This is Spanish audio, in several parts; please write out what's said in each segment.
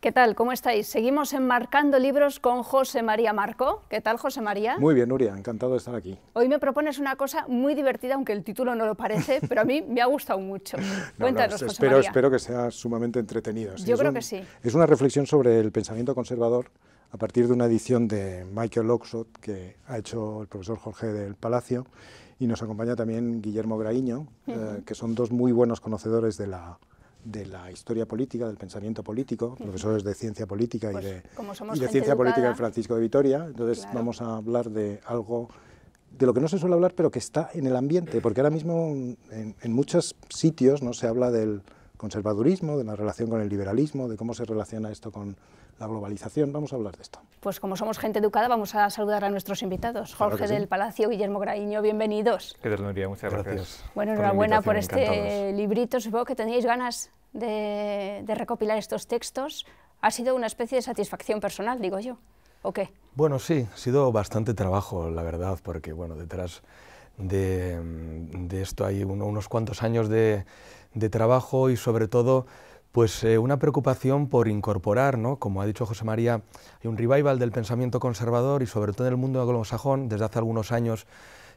¿Qué tal? ¿Cómo estáis? Seguimos enmarcando libros con José María Marco. ¿Qué tal, José María? Muy bien, Nuria, encantado de estar aquí. Hoy me propones una cosa muy divertida, aunque el título no lo parece, pero a mí me ha gustado mucho. Cuéntanos, José espero, María. Espero que sea sumamente entretenido. Yo creo que sí. Es una reflexión sobre el pensamiento conservador a partir de una edición de Michael Oxford que ha hecho el profesor Jorge del Palacio y nos acompaña también Guillermo Graíño, eh, que son dos muy buenos conocedores de la de la historia política, del pensamiento político, profesores de ciencia política y pues, de, ciencia política de Francisco de Vitoria. Entonces vamos a hablar de algo de lo que no se suele hablar, pero que está en el ambiente, porque ahora mismo en, en muchos sitios no se habla del, conservadurismo, de la relación con el liberalismo, de cómo se relaciona esto con la globalización. Vamos a hablar de esto. Pues como somos gente educada, vamos a saludar a nuestros invitados. Jorge del Palacio, Guillermo Graiño, bienvenidos. Qué ternuría, muchas gracias. Bueno, enhorabuena por, este librito. Supongo que teníais ganas de, recopilar estos textos. Ha sido una especie de satisfacción personal, digo yo. ¿O qué? Bueno, sí, ha sido bastante trabajo, la verdad, porque bueno, detrás de, esto hay unos cuantos años de de trabajo y sobre todo pues eh, una preocupación por incorporar, ¿no? como ha dicho José María, hay un revival del pensamiento conservador y sobre todo en el mundo anglosajón, desde hace algunos años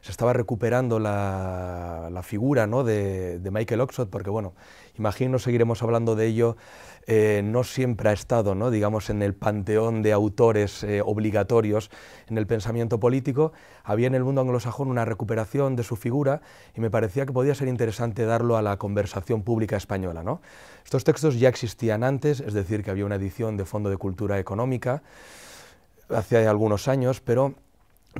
se estaba recuperando la, figura de, Michael Oxford, porque bueno, imagino seguiremos hablando de ello, eh, no siempre ha estado, ¿no? digamos, en el panteón de autores eh, obligatorios en el pensamiento político. Había en el mundo anglosajón una recuperación de su figura y me parecía que podía ser interesante darlo a la conversación pública española. ¿no? Estos textos ya existían antes, es decir, que había una edición de Fondo de Cultura Económica hace algunos años, pero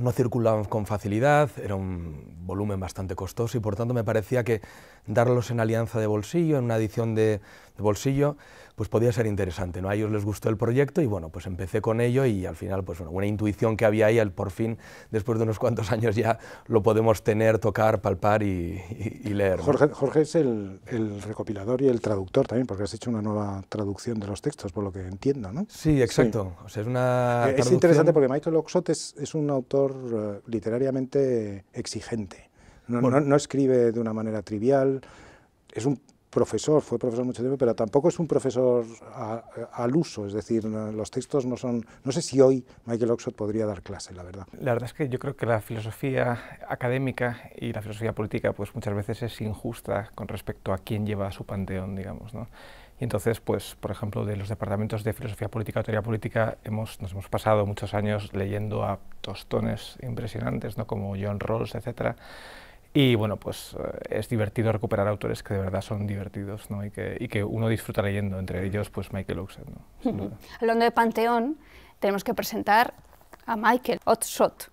no circulaban con facilidad, era un volumen bastante costoso y por tanto me parecía que darlos en alianza de bolsillo, en una edición de, de bolsillo, pues podía ser interesante. ¿no? A ellos les gustó el proyecto y bueno, pues empecé con ello y al final pues bueno, una intuición que había ahí, al por fin, después de unos cuantos años ya lo podemos tener, tocar, palpar y, leer. Jorge, es el, recopilador y el traductor también, porque has hecho una nueva traducción de los textos, por lo que entiendo, ¿no? Sí, exacto. es eh, interesante porque Michael Oxot es, un autor eh, literariamente exigente. No, no escribe de una manera trivial, es un profesor, fue profesor mucho tiempo, pero tampoco es un profesor al uso, es decir, los textos no son... No sé si hoy Michael Oxford podría dar clase, la verdad. La verdad es que yo creo que la filosofía académica y la filosofía política pues muchas veces es injusta con respecto a quién lleva su panteón, digamos, ¿no? Y entonces, pues, por ejemplo, de los departamentos de filosofía política o teoría política hemos, nos hemos pasado muchos años leyendo a tostones impresionantes, ¿no? como John Rawls, etcétera, y bueno, pues eh, es divertido recuperar autores que de verdad son divertidos y, que, uno disfruta leyendo, entre ellos pues Michael Oxen. ¿no? duda. Hablando de Panteón, tenemos que presentar a Michael Hodshot.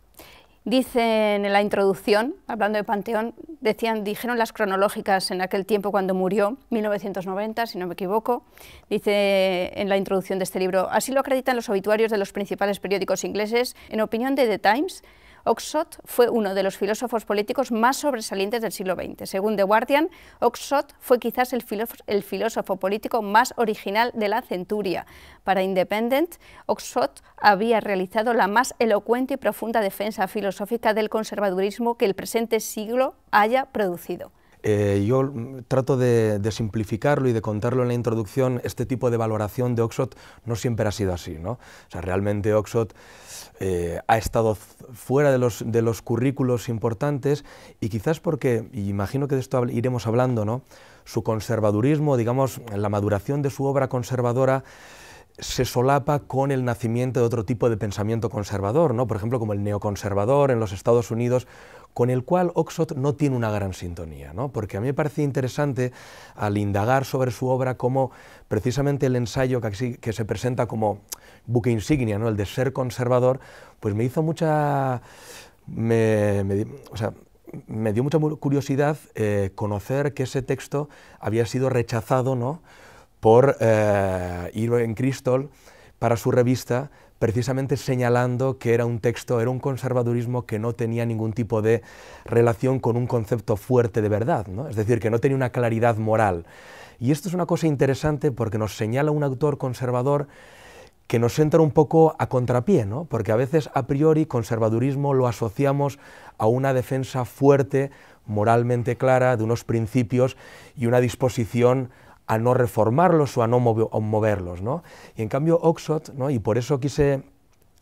Dicen en la introducción, hablando de Panteón, decían, dijeron las cronológicas en aquel tiempo cuando murió, 1990, si no me equivoco, dice en la introducción de este libro, así lo acreditan los obituarios de los principales periódicos ingleses, en opinión de The Times, Oxford fue uno de los filósofos políticos más sobresalientes del siglo XX. Según The Guardian, Oxford fue quizás el, filósofo político más original de la centuria. Para Independent, Oxford había realizado la más elocuente y profunda defensa filosófica del conservadurismo que el presente siglo haya producido. Eh, yo mm, trato de, simplificarlo y de contarlo en la introducción. Este tipo de valoración de Oxot no siempre ha sido así. ¿no? O sea, realmente Oxford eh, ha estado fuera de los, de los currículos importantes y quizás porque, y imagino que de esto iremos hablando, ¿no? su conservadurismo, digamos, la maduración de su obra conservadora, se solapa con el nacimiento de otro tipo de pensamiento conservador, ¿no? por ejemplo, como el neoconservador en los Estados Unidos, con el cual Oxford no tiene una gran sintonía, ¿no? porque a mí me parecía interesante al indagar sobre su obra como precisamente el ensayo que, se presenta como buque insignia, ¿no? el de ser conservador, pues me hizo mucha... Me, me dio mucha curiosidad eh, conocer que ese texto había sido rechazado ¿no? por eh, en Cristol para su revista, precisamente señalando que era un texto, era un conservadurismo que no tenía ningún tipo de relación con un concepto fuerte de verdad, ¿no? es decir, que no tenía una claridad moral. Y esto es una cosa interesante porque nos señala un autor conservador que nos entra un poco a contrapié, ¿no? porque a veces a priori conservadurismo lo asociamos a una defensa fuerte, moralmente clara, de unos principios y una disposición a no reformarlos o a no moverlos. ¿no? Y en cambio Oxford, ¿no? y por eso quise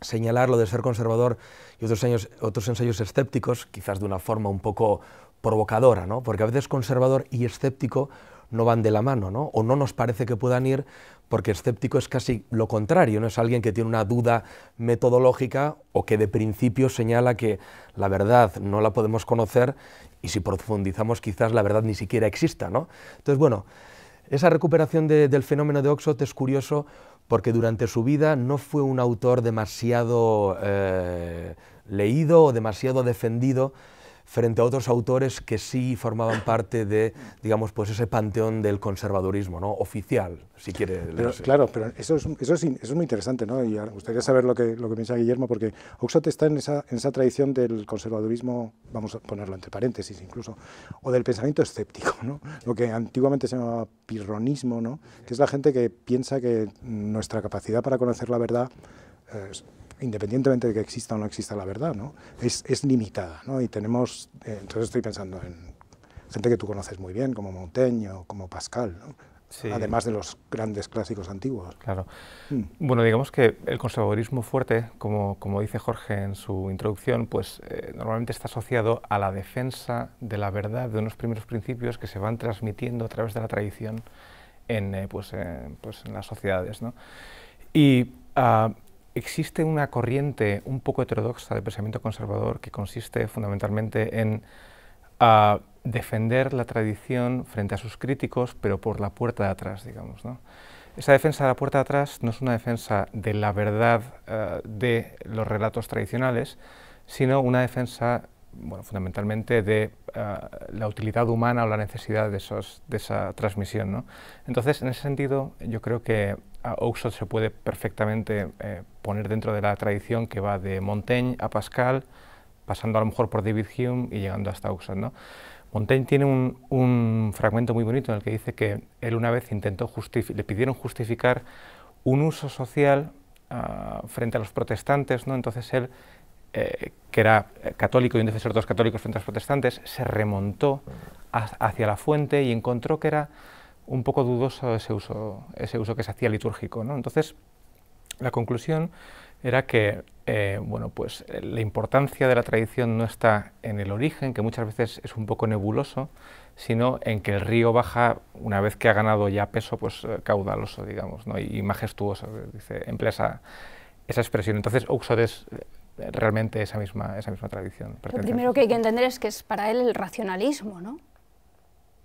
señalar lo de ser conservador y otros, otros ensayos escépticos, quizás de una forma un poco provocadora, porque a veces conservador y escéptico no van de la mano, o no nos parece que puedan ir, porque escéptico es casi lo contrario, no es alguien que tiene una duda metodológica o que de principio señala que la verdad no la podemos conocer y si profundizamos quizás la verdad ni siquiera exista. ¿no? Entonces, bueno, esa recuperación del fenómeno de Oxford es curioso porque durante su vida no fue un autor demasiado eh, leído o demasiado defendido, frente a otros autores que sí formaban parte de, digamos, pues ese panteón del conservadurismo, ¿no? Oficial, si quiere. Pero, claro, pero eso es, eso, es, es, muy interesante, ¿no? Y me gustaría saber lo que, lo que piensa Guillermo, porque Oxford está en esa, en esa tradición del conservadurismo, vamos a ponerlo entre paréntesis incluso, o del pensamiento escéptico, ¿no? Lo que antiguamente se llamaba pirronismo, ¿no? Que es la gente que piensa que nuestra capacidad para conocer la verdad... es eh, independientemente de que exista o no exista la verdad, ¿no? es, es limitada. ¿no? Y tenemos, eh, entonces estoy pensando en gente que tú conoces muy bien, como Montaigne o como Pascal, ¿no? además de los grandes clásicos antiguos. Claro. Hmm. Bueno, digamos que el conservadurismo fuerte, como, como dice Jorge en su introducción, pues eh, normalmente está asociado a la defensa de la verdad de unos primeros principios que se van transmitiendo a través de la tradición en, eh, pues, pues en las sociedades. ¿no? Y ah, Existe una corriente un poco heterodoxa de pensamiento conservador que consiste fundamentalmente en ah, defender la tradición frente a sus críticos, pero por la puerta de atrás, digamos. Esa defensa de la puerta de atrás no es una defensa de la verdad ah, de los relatos tradicionales, sino una defensa bueno, fundamentalmente de ah, la utilidad humana o la necesidad de, esos, de esa transmisión. Entonces, en ese sentido, yo creo que Oxford se puede perfectamente eh, poner dentro de la tradición que va de Montaigne a Pascal, pasando a lo mejor por David Hume y llegando hasta Oxford. ¿no? Montaigne tiene un, fragmento muy bonito en el que dice que él una vez intentó le pidieron justificar un uso social ah, frente a los protestantes, ¿no? entonces él, eh, que era católico y un defensor de los católicos frente a los protestantes, se remontó hacia la fuente y encontró que era un poco dudoso ese uso, ese uso que se hacía litúrgico. ¿no? Entonces, la conclusión era que eh, bueno, pues, eh, la importancia de la tradición no está en el origen, que muchas veces es un poco nebuloso, sino en que el río baja una vez que ha ganado ya peso, pues eh, caudaloso, digamos, ¿no? y, majestuoso, dice, emplea esa, expresión. Entonces, Uxod es realmente esa misma, esa misma tradición. Lo primero que hay que entender es que es para él el racionalismo, ¿no?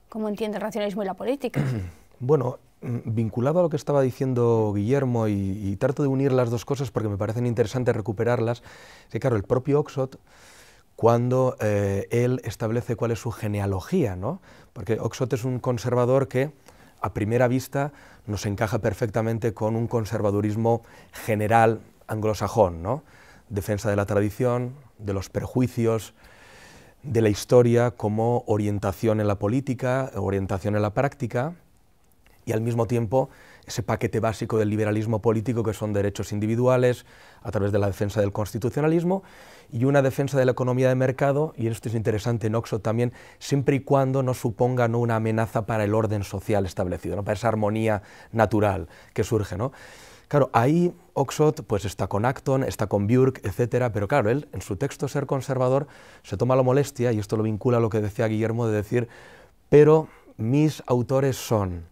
¿Cómo entiende el racionalismo y la política? bueno, mm, vinculado a lo que estaba diciendo Guillermo y, trato de unir las dos cosas porque me parecen interesantes recuperarlas, Que claro, el propio Oxot cuando eh, él establece cuál es su genealogía, ¿no? Porque Oxot es un conservador que a primera vista nos encaja perfectamente con un conservadurismo general anglosajón, ¿no? Defensa de la tradición, de los perjuicios, de la historia como orientación en la política, orientación en la práctica y al mismo tiempo ese paquete básico del liberalismo político que son derechos individuales a través de la defensa del constitucionalismo y una defensa de la economía de mercado, y esto es interesante en Oxo también, siempre y cuando no suponga una amenaza para el orden social establecido, para esa armonía natural que surge. ¿no? Claro, ahí Oxford pues está con Acton, está con Burke, etcétera, pero claro, él en su texto Ser conservador se toma la molestia, y esto lo vincula a lo que decía Guillermo de decir, pero mis autores son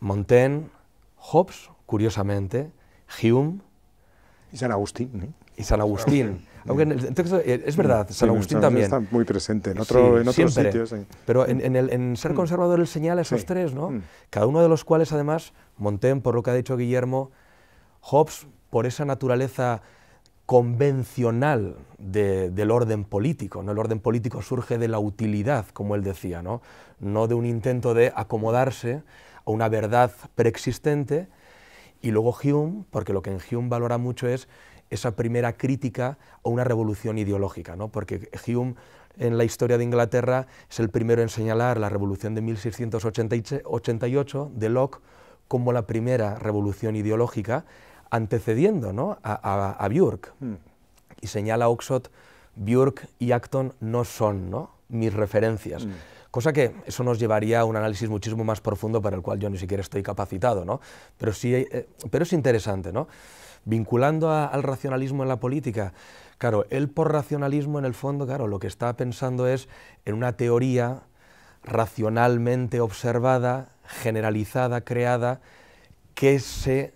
Montaigne, Hobbes, curiosamente, Hume. Y San Agustín. Y San Agustín. Eh, es verdad, San Agustín también. Está muy presente en, otros sitios. Pero en, ser mm. conservador él señala esos tres, ¿no? Mm. Cada uno de los cuales, además, Montaigne, por lo que ha dicho Guillermo, Hobbes, por esa naturaleza convencional del orden político. ¿no? El orden político surge de la utilidad, como él decía, ¿no? no de un intento de acomodarse a una verdad preexistente. Y luego Hume, porque lo que en Hume valora mucho es esa primera crítica a una revolución ideológica, ¿no? porque Hume en la historia de Inglaterra es el primero en señalar la revolución de 1688 de Locke como la primera revolución ideológica, antecediendo a, a, Björk. Hmm. Y señala Oxford, Björk y Acton no son ¿no? mis referencias. Hmm. Cosa que eso nos llevaría a un análisis muchísimo más profundo para el cual yo ni siquiera estoy capacitado, ¿no? Pero sí, eh, pero es interesante, ¿no? vinculando al racionalismo en la política, claro, él por racionalismo en el fondo, claro, lo que está pensando es en una teoría racionalmente observada, generalizada, creada, que se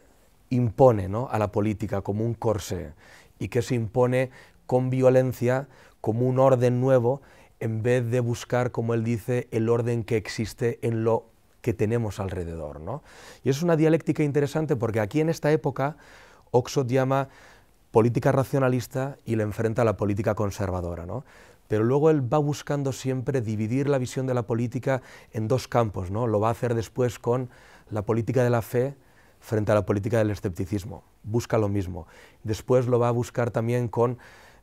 impone a la política como un corsé y que se impone con violencia como un orden nuevo en vez de buscar, como él dice, el orden que existe en lo que tenemos alrededor. Y es una dialéctica interesante porque aquí en esta época Oxford llama política racionalista y le enfrenta a la política conservadora. Pero luego él va buscando siempre dividir la visión de la política en dos campos. ¿no? Lo va a hacer después con la política de la fe frente a la política del escepticismo. Busca lo mismo. Después lo va a buscar también con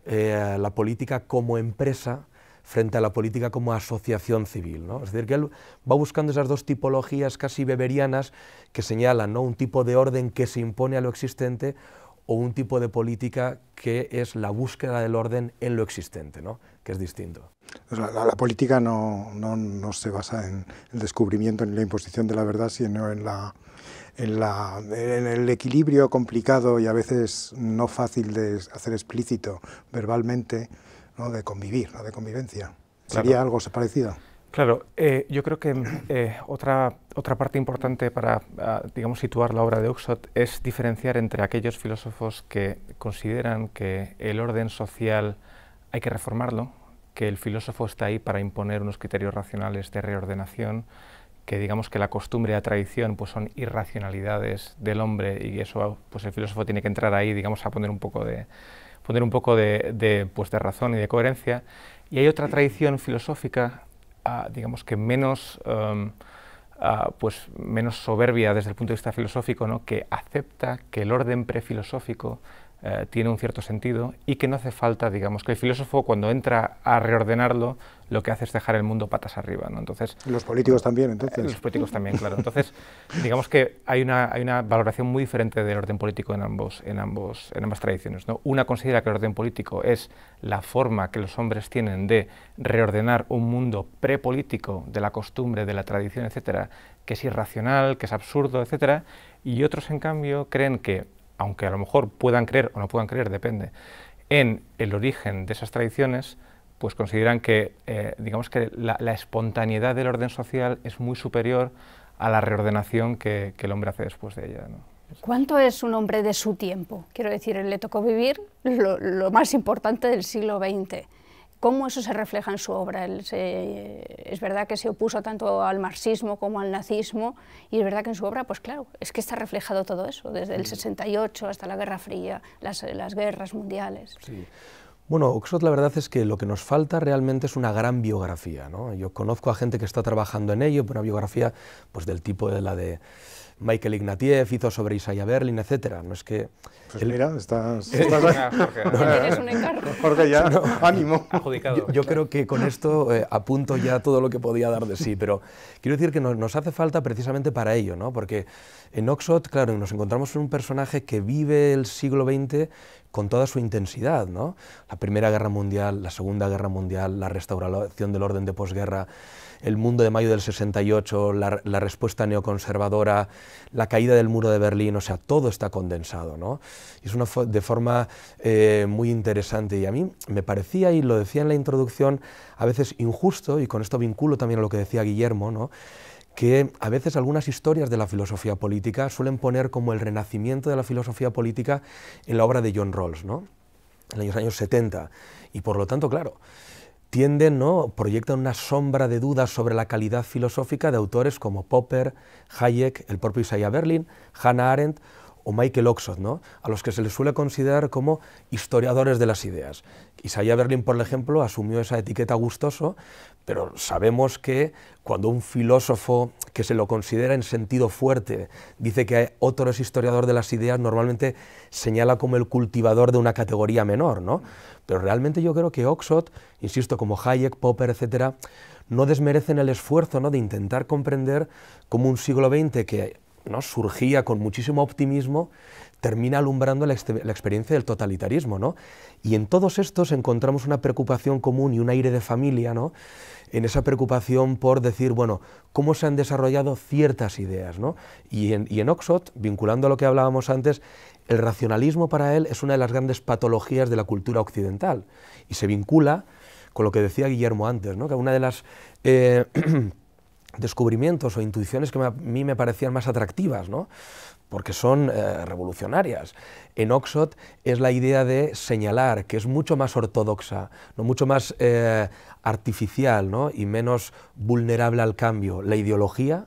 eh, la política como empresa frente a la política como asociación civil. Es decir, que él va buscando esas dos tipologías casi beberianas que señalan ¿no? un tipo de orden que se impone a lo existente o un tipo de política que es la búsqueda del orden en lo existente, que es distinto. La, política no, no, no, se basa en el descubrimiento ni la imposición de la verdad, sino en, la, en, la, en el equilibrio complicado y a veces no fácil de hacer explícito verbalmente ¿no? de convivir, ¿no? de convivencia. ¿Sería algo parecido? Claro, eh, yo creo que eh, otra, otra parte importante para, ah, digamos, situar la obra de Oxford es diferenciar entre aquellos filósofos que consideran que el orden social hay que reformarlo, que el filósofo está ahí para imponer unos criterios racionales de reordenación, que digamos que la costumbre y la tradición pues, son irracionalidades del hombre y eso pues, el filósofo tiene que entrar ahí, digamos, a poner un poco de, poner un poco de, pues, de razón y de coherencia. Y hay otra tradición filosófica, ah, digamos que menos, em, ah, pues, menos soberbia desde el punto de vista filosófico, ¿no? que acepta que el orden prefilosófico eh, tiene un cierto sentido y que no hace falta, digamos, que el filósofo cuando entra a reordenarlo lo que hace es dejar el mundo patas arriba. ¿no? Entonces, los políticos también, entonces. Los políticos también, claro. Entonces, digamos que hay una, hay una valoración muy diferente del orden político en, ambos, en, ambos, en ambas tradiciones. ¿no? Una considera que el orden político es la forma que los hombres tienen de reordenar un mundo prepolítico de la costumbre, de la tradición, etcétera, que es irracional, que es absurdo, etcétera, y otros, en cambio, creen que, aunque a lo mejor puedan creer o no puedan creer, depende, en el origen de esas tradiciones, pues consideran que, eh, digamos que la, espontaneidad del orden social es muy superior a la reordenación que, el hombre hace después de ella. ¿Cuánto es un hombre de su tiempo? Quiero decir, él le tocó vivir lo, más importante del siglo XX. ¿Cómo eso se refleja en su obra? Eh, es verdad que se opuso tanto al marxismo como al nazismo y es verdad que en su obra, pues claro, es que está reflejado todo eso, desde el 68 mm. hasta la Guerra Fría, las, las guerras mundiales. Sí. Bueno, Oxford la verdad es que lo que nos falta realmente es una gran biografía. ¿no? Yo conozco a gente que está trabajando en ello, una biografía pues, del tipo de la de Michael Ignatieff hizo sobre Isaiah Berlin, etcétera, No es que... estás... Jorge, ya, ánimo. Yo, creo que con esto eh, apunto ya todo lo que podía dar de sí, pero quiero decir que nos, nos hace falta precisamente para ello, ¿no? porque en Oxford, claro, nos encontramos con un personaje que vive el siglo XX con toda su intensidad. ¿no? La Primera Guerra Mundial, la Segunda Guerra Mundial, la restauración del orden de posguerra, el mundo de mayo del 68, la, respuesta neoconservadora, la caída del muro de Berlín, o sea, todo está condensado. ¿no? Es una de forma eh, muy interesante y a mí me parecía, y lo decía en la introducción, a veces injusto, y con esto vinculo también a lo que decía Guillermo, ¿no? que a veces algunas historias de la filosofía política suelen poner como el renacimiento de la filosofía política en la obra de John Rawls, en los años 70. Y por lo tanto, claro, tienden, ¿no? proyectan una sombra de dudas sobre la calidad filosófica de autores como Popper, Hayek, el propio Isaiah Berlin, Hannah Arendt o Michael Oxford, ¿no? a los que se les suele considerar como historiadores de las ideas. Isaiah Berlin, por ejemplo, asumió esa etiqueta gustoso, pero sabemos que cuando un filósofo que se lo considera en sentido fuerte dice que otro es historiador de las ideas, normalmente señala como el cultivador de una categoría menor, ¿no? Pero realmente yo creo que Oxford, insisto, como Hayek, Popper, etcétera, no desmerecen el esfuerzo ¿no? de intentar comprender como un siglo XX que surgía con muchísimo optimismo, termina alumbrando la, experiencia del totalitarismo. ¿no? Y en todos estos encontramos una preocupación común y un aire de familia, ¿no? en esa preocupación por decir, bueno, cómo se han desarrollado ciertas ideas. ¿no? Y, en, Oxford, vinculando a lo que hablábamos antes, el racionalismo para él es una de las grandes patologías de la cultura occidental y se vincula con lo que decía Guillermo antes, ¿no? que una de las... Eh, descubrimientos o intuiciones que a mí me parecían más atractivas, ¿no? porque son eh, revolucionarias. En Oxford es la idea de señalar que es mucho más ortodoxa, ¿no? mucho más eh, artificial ¿no? y menos vulnerable al cambio la ideología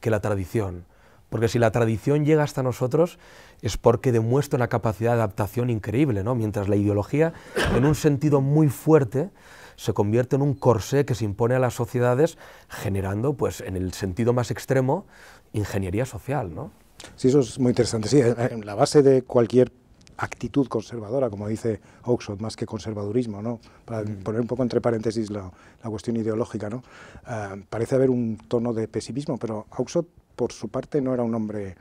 que la tradición. Porque si la tradición llega hasta nosotros es porque demuestra una capacidad de adaptación increíble, ¿no? mientras la ideología, en un sentido muy fuerte, se convierte en un corsé que se impone a las sociedades generando, pues en el sentido más extremo, ingeniería social, ¿no? Sí, eso es muy interesante. Sí, en la base de cualquier actitud conservadora, como dice Oxford, más que conservadurismo, ¿no? para mm. poner un poco entre paréntesis la, cuestión ideológica, ¿no? Ah, parece haber un tono de pesimismo, pero Oxford, por su parte, no era un hombre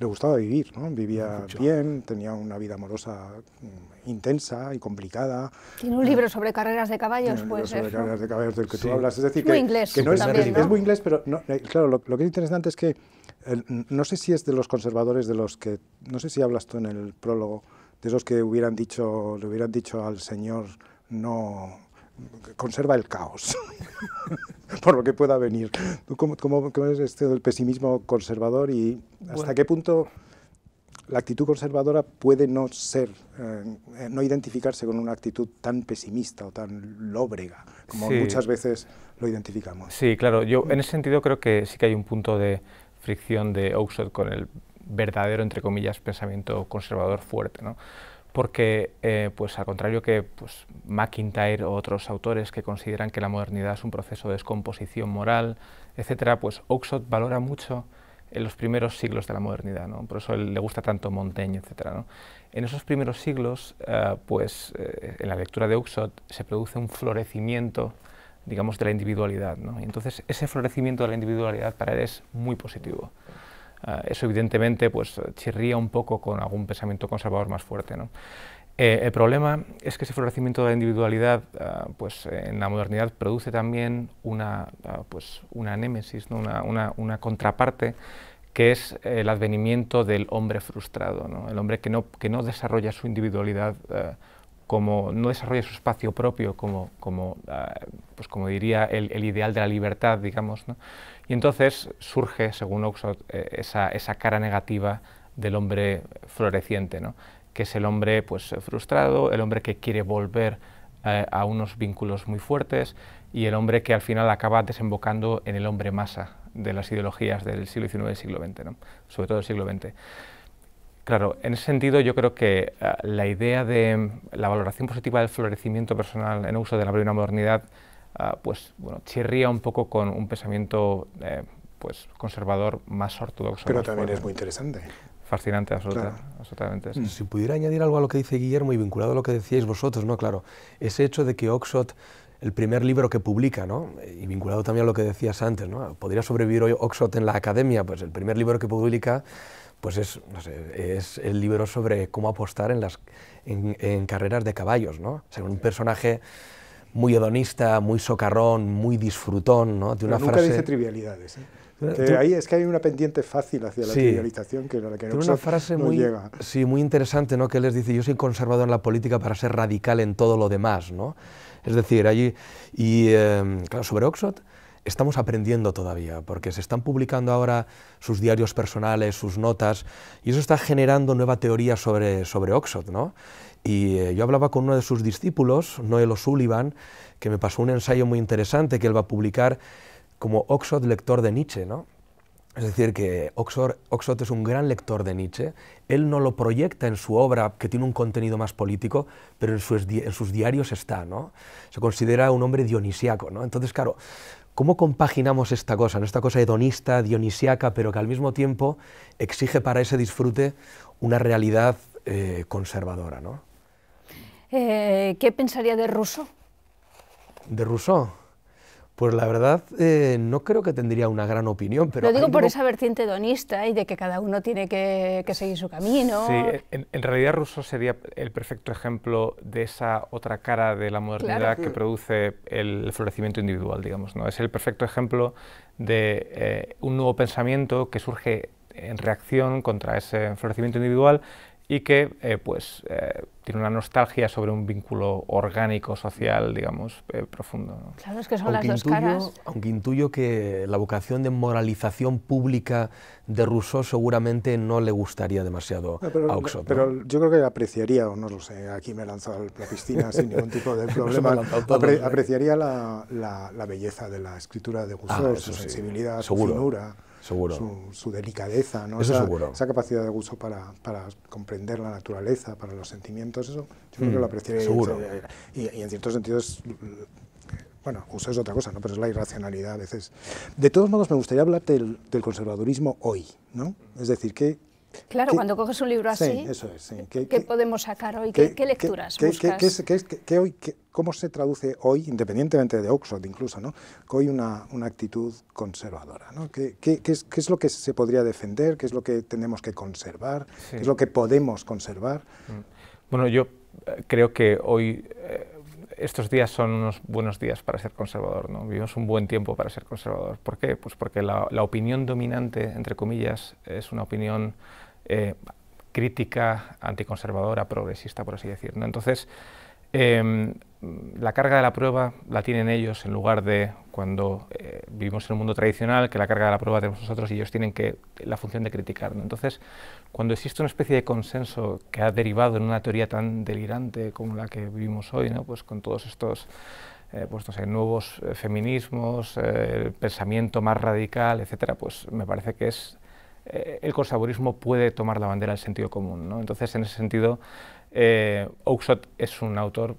le gustaba vivir, ¿no? Vivía bien, tenía una vida amorosa mm, intensa y complicada. Tiene un libro sobre carreras de caballos, pues. sobre carreras de caballos del que tú hablas. Es decir, que, inglés, no es, es, muy inglés, pero eh, claro, lo, que es interesante es que no sé si es de los conservadores de los que, no sé si hablas tú en el prólogo, de esos que hubieran dicho, le hubieran dicho al señor, no, conserva el caos. por lo que pueda venir. ¿Cómo, es este del pesimismo conservador y hasta qué punto la actitud conservadora puede no ser, eh, no identificarse con una actitud tan pesimista o tan lóbrega como muchas veces lo identificamos? Sí, claro. Yo en ese sentido creo que sí que hay un punto de fricción de Oxford con el verdadero, entre comillas, pensamiento conservador fuerte. ¿no? porque eh, pues al contrario que pues, McIntyre o otros autores que consideran que la modernidad es un proceso de descomposición moral, etc, pues Oxford valora mucho en eh, los primeros siglos de la modernidad, ¿no? por eso le gusta tanto Montaigne, etc. En esos primeros siglos, eh, pues en la lectura de Oxford se produce un florecimiento, digamos, de la individualidad, entonces ese florecimiento de la individualidad para él es muy positivo. Ah, eso evidentemente pues, chirría un poco con algún pensamiento conservador más fuerte. ¿no? Eh, el problema es que ese florecimiento de la individualidad ah, pues, en la modernidad produce también una, ah, pues, una némesis, ¿no? una, una, una, contraparte que es el advenimiento del hombre frustrado, ¿no? el hombre que no, que no desarrolla su individualidad como no desarrolla su espacio propio, como, como, pues como diría el, el, ideal de la libertad, digamos, y entonces surge, según Oxford, eh, esa, cara negativa del hombre floreciente, ¿no? que es el hombre pues, frustrado, el hombre que quiere volver eh, a unos vínculos muy fuertes y el hombre que al final acaba desembocando en el hombre masa de las ideologías del siglo XIX y del siglo XX, sobre todo del siglo XX. Claro, en ese sentido yo creo que eh, la idea de la valoración positiva del florecimiento personal en uso de la primera modernidad Ah, pues, bueno, chirría un poco con un pensamiento eh, pues, conservador más ortodoxo. Pero también es muy interesante. Fascinante, absolutamente. Si pudiera añadir algo a lo que dice Guillermo y vinculado a lo que decíais vosotros, ¿no? Claro, ese hecho de que Oxford el primer libro que publica, ¿no? y vinculado también a lo que decías antes, ¿no? ¿podría sobrevivir hoy Oxford en la academia? Pues el primer libro que publica pues es, no sé, es el libro sobre cómo apostar en, las, en, en carreras de caballos. ¿no? O un personaje muy hedonista, muy socarrón, muy disfrutón, ¿no? De una nunca dice trivialidades. ¿eh? ahí es que hay una pendiente fácil hacia la trivialización que la que no, una frase muy, llega. Sí, muy interesante, ¿no? Que les dice, yo soy conservador en la política para ser radical en todo lo demás, ¿no? Es decir, allí, y em, claro, sobre Oxford, estamos aprendiendo todavía, porque se están publicando ahora sus diarios personales, sus notas, y eso está generando nueva teoría sobre, sobre Oxford, ¿no? Y eh, yo hablaba con uno de sus discípulos, Noel O'Sullivan, que me pasó un ensayo muy interesante que él va a publicar como Oxford lector de Nietzsche, ¿no? Es decir, que Oxford, es un gran lector de Nietzsche, él no lo proyecta en su obra, que tiene un contenido más político, pero en sus, en sus diarios está, ¿no? Se considera un hombre dionisiaco, ¿no? Entonces, claro, ¿Cómo compaginamos esta cosa, esta cosa hedonista, dionisiaca, pero que al mismo tiempo exige para ese disfrute una realidad eh, conservadora? ¿no? Eh, ¿Qué pensaría de Rousseau? ¿De Rousseau? Pues la verdad, eh, no creo que tendría una gran opinión. Pero Lo digo por esa vertiente donista y de que cada uno tiene que, seguir su camino. Sí, en, realidad Rousseau sería el perfecto ejemplo de esa otra cara de la modernidad que produce el florecimiento individual, digamos. ¿no? Es el perfecto ejemplo de eh, un nuevo pensamiento que surge en reacción contra ese florecimiento individual, y que eh, pues, eh, tiene una nostalgia sobre un vínculo orgánico, social, digamos, eh, profundo. Claro, es que son las dos intuyo, caras. Aunque intuyo que la vocación de moralización pública de Rousseau seguramente no le gustaría demasiado ah, pero, a Oxford. Pero, yo creo que apreciaría, o no lo sé, aquí me he lanzado la piscina sin ningún tipo de problema, apreciaría la, la, belleza de la escritura de ah, Rousseau, su sensibilidad, su finura seguro. Su, delicadeza, ¿no? esa, capacidad de uso para, comprender la naturaleza, para los sentimientos, eso yo creo que mm, lo apreciaría. Y, en ciertos sentidos mm, bueno, uso es otra cosa, ¿no? pero es la irracionalidad a veces. De todos modos, me gustaría hablarte del, conservadurismo hoy, ¿no? Es decir, que Claro, cuando coges un libro así, ¿Qué, podemos sacar hoy? ¿Qué, lecturas buscas? ¿Cómo se traduce hoy, independientemente de Oxford incluso, ¿no? hoy una, actitud conservadora? ¿Qué, es, lo que se podría defender? ¿Qué es lo que tenemos que conservar? ¿Qué es lo que podemos conservar? Mm. Bueno, yo eh, creo que hoy... Eh, estos días son unos buenos días para ser conservador, ¿no? Vivimos un buen tiempo para ser conservador. ¿Por qué? Pues porque la opinión dominante, entre comillas, es una opinión eh, crítica anticonservadora, progresista, por así decirlo. Entonces, em, la carga de la prueba la tienen ellos en lugar de cuando eh, vivimos en un mundo tradicional, que la carga de la prueba tenemos nosotros y ellos tienen que, la función de criticar. Entonces, cuando existe una especie de consenso que ha derivado en una teoría tan delirante como la que vivimos hoy, ¿no? pues con todos estos eh, pues nuevos feminismos, el pensamiento más radical, etcétera, pues me parece que es eh, el conservadurismo puede tomar la bandera del sentido común. Entonces, en ese sentido, eh, es un autor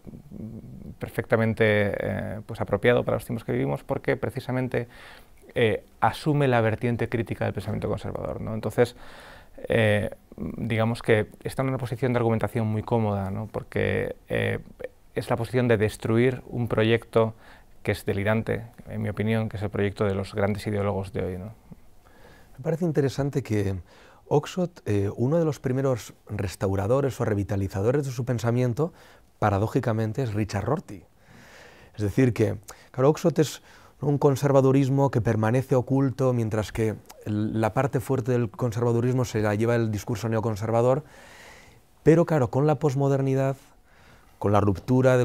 perfectamente eh, pues apropiado para los tiempos que vivimos porque precisamente eh, asume la vertiente crítica del pensamiento conservador. Entonces, digamos que está en una posición de argumentación muy cómoda porque es la posición de destruir un proyecto que es delirante, en mi opinión, que es el proyecto de los grandes ideólogos de hoy. Me parece interesante que Oxford, eh, uno de los primeros restauradores o revitalizadores de su pensamiento, paradójicamente, es Richard Rorty. Es decir, que claro, Oxford es un conservadurismo que permanece oculto, mientras que la parte fuerte del conservadurismo se la lleva el discurso neoconservador, pero claro, con la posmodernidad, con la ruptura de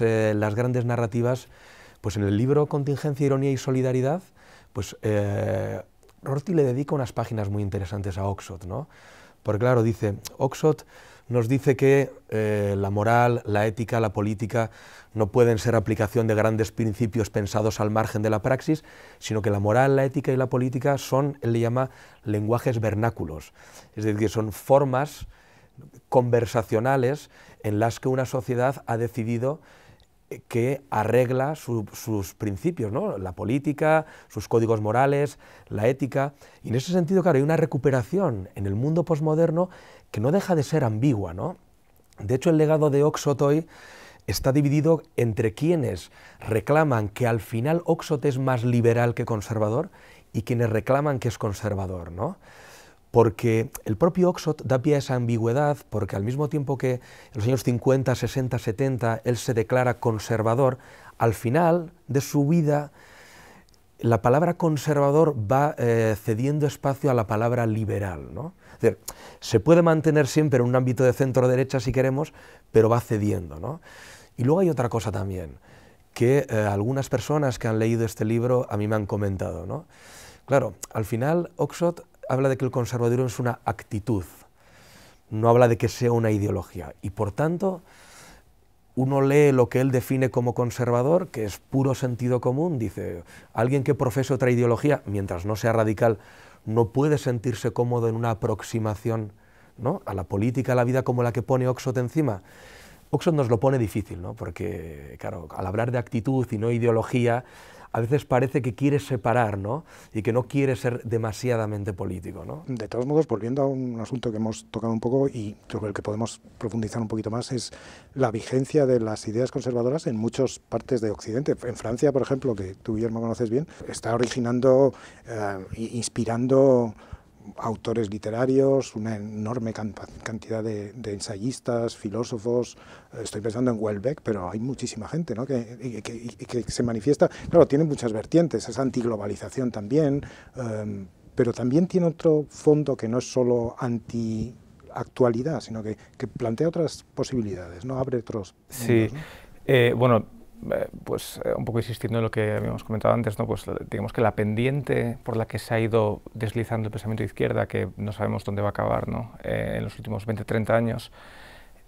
eh, las grandes narrativas, pues en el libro Contingencia, Ironía y Solidaridad, pues eh, Rorty le dedica unas páginas muy interesantes a Oxford, ¿no? Porque claro, dice, Oxford nos dice que eh, la moral, la ética, la política no pueden ser aplicación de grandes principios pensados al margen de la praxis, sino que la moral, la ética y la política son, él le llama, lenguajes vernáculos, es decir, que son formas conversacionales en las que una sociedad ha decidido que arregla sus principios, la política, sus códigos morales, la ética. Y en ese sentido, claro, hay una recuperación en el mundo posmoderno que no deja de ser ambigua. ¿no? De hecho, el legado de Oxotoy está dividido entre quienes reclaman que al final Oxot es más liberal que conservador y quienes reclaman que es conservador. ¿no? porque el propio Oxford da pie a esa ambigüedad, porque al mismo tiempo que en los años 50, 60, 70 él se declara conservador, al final de su vida la palabra conservador va eh, cediendo espacio a la palabra liberal. ¿no? Es decir, se puede mantener siempre en un ámbito de centro-derecha si queremos, pero va cediendo. ¿no? Y luego hay otra cosa también, que eh, algunas personas que han leído este libro a mí me han comentado. ¿no? Claro, al final Oxford habla de que el conservadurismo es una actitud, no habla de que sea una ideología. Y por tanto, uno lee lo que él define como conservador, que es puro sentido común, dice, alguien que profese otra ideología, mientras no sea radical, no puede sentirse cómodo en una aproximación a la política, a la vida como la que pone Oxford encima. Oxford nos lo pone difícil, porque, claro, al hablar de actitud y no ideología, a veces parece que quiere separar ¿no? y que no quiere ser demasiadamente político. De todos modos, volviendo a un asunto que hemos tocado un poco y sobre el que podemos profundizar un poquito más, es la vigencia de las ideas conservadoras en muchas partes de Occidente. En Francia, por ejemplo, que tú, Guillermo, conoces bien, está originando, e inspirando autores literarios, una enorme cantidad de, ensayistas, filósofos, estoy pensando en Welbeck, pero hay muchísima gente ¿no? que, se manifiesta, claro, tiene muchas vertientes, es antiglobalización también, em, pero también tiene otro fondo que no es solo anti actualidad, sino que, plantea otras posibilidades, ¿no? Abre otros... sí, eh, bueno, eh, pues eh, un poco insistiendo en lo que habíamos comentado antes, pues digamos que la pendiente por la que se ha ido deslizando el pensamiento de izquierda, que no sabemos dónde va a acabar eh, en los últimos 20, 30 años,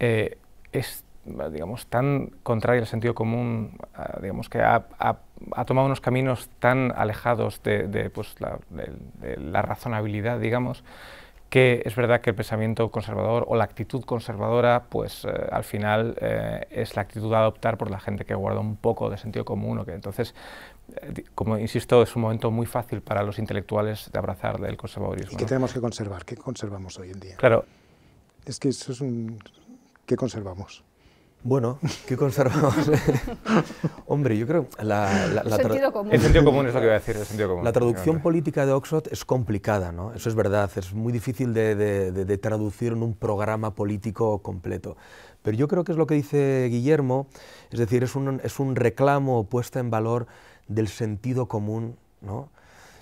es digamos, tan contraria al sentido común, digamos, que ha, tomado unos caminos tan alejados de, pues, la, de la razonabilidad, digamos, que es verdad que el pensamiento conservador o la actitud conservadora, pues eh, al final eh, es la actitud a adoptar por la gente que guarda un poco de sentido común, o que entonces, eh, como insisto, es un momento muy fácil para los intelectuales de abrazar el conservadurismo. qué tenemos que conservar? ¿Qué conservamos hoy en día? Claro. Es que eso es un... ¿Qué conservamos? Bueno, ¿qué conservamos? Hombre, yo creo... La, sentido común. que decir, La traducción política de Oxford es complicada, ¿no? Eso es verdad, es muy difícil de, traducir en un programa político completo. Pero yo creo que es lo que dice Guillermo, es decir, es un, es un reclamo puesto en valor del sentido común, ¿no?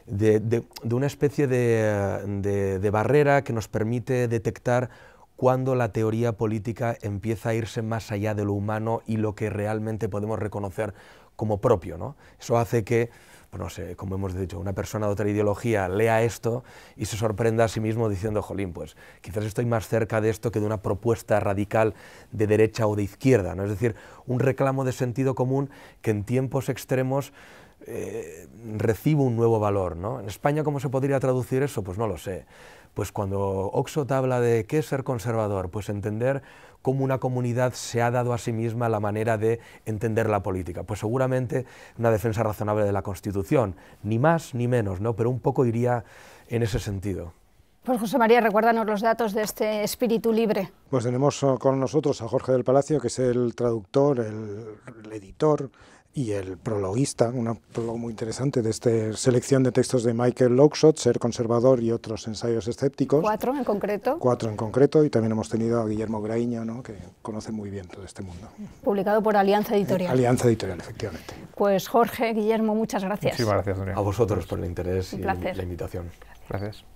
De, una especie de barrera que nos permite detectar cuando la teoría política empieza a irse más allá de lo humano y lo que realmente podemos reconocer como propio. Eso hace que, pues no sé, como hemos dicho, una persona de otra ideología lea esto y se sorprenda a sí mismo diciendo, jolín, pues quizás estoy más cerca de esto que de una propuesta radical de derecha o de izquierda. ¿no? Es decir, un reclamo de sentido común que en tiempos extremos eh, recibo un nuevo valor. ¿no? En España, ¿cómo se podría traducir eso? Pues no lo sé. Pues cuando Oxo habla de qué es ser conservador, pues entender cómo una comunidad se ha dado a sí misma la manera de entender la política. Pues seguramente una defensa razonable de la Constitución, ni más ni menos, ¿no? pero un poco iría en ese sentido. Pues José María, recuérdanos los datos de este espíritu libre. Pues tenemos eh, con nosotros a Jorge del Palacio, que es el traductor, el editor, y el prologuista, un prólogo muy interesante de esta selección de textos de Michael Lockshott, Ser conservador y otros ensayos escépticos. ¿Cuatro en concreto? Cuatro en concreto, y también hemos tenido a Guillermo Graiño, ¿no? que conoce muy bien todo este mundo. Publicado por Alianza Editorial. Eh, Alianza Editorial, efectivamente. Pues Jorge, Guillermo, muchas gracias. Muchísimas gracias, A vosotros por el interés y la invitación. gracias.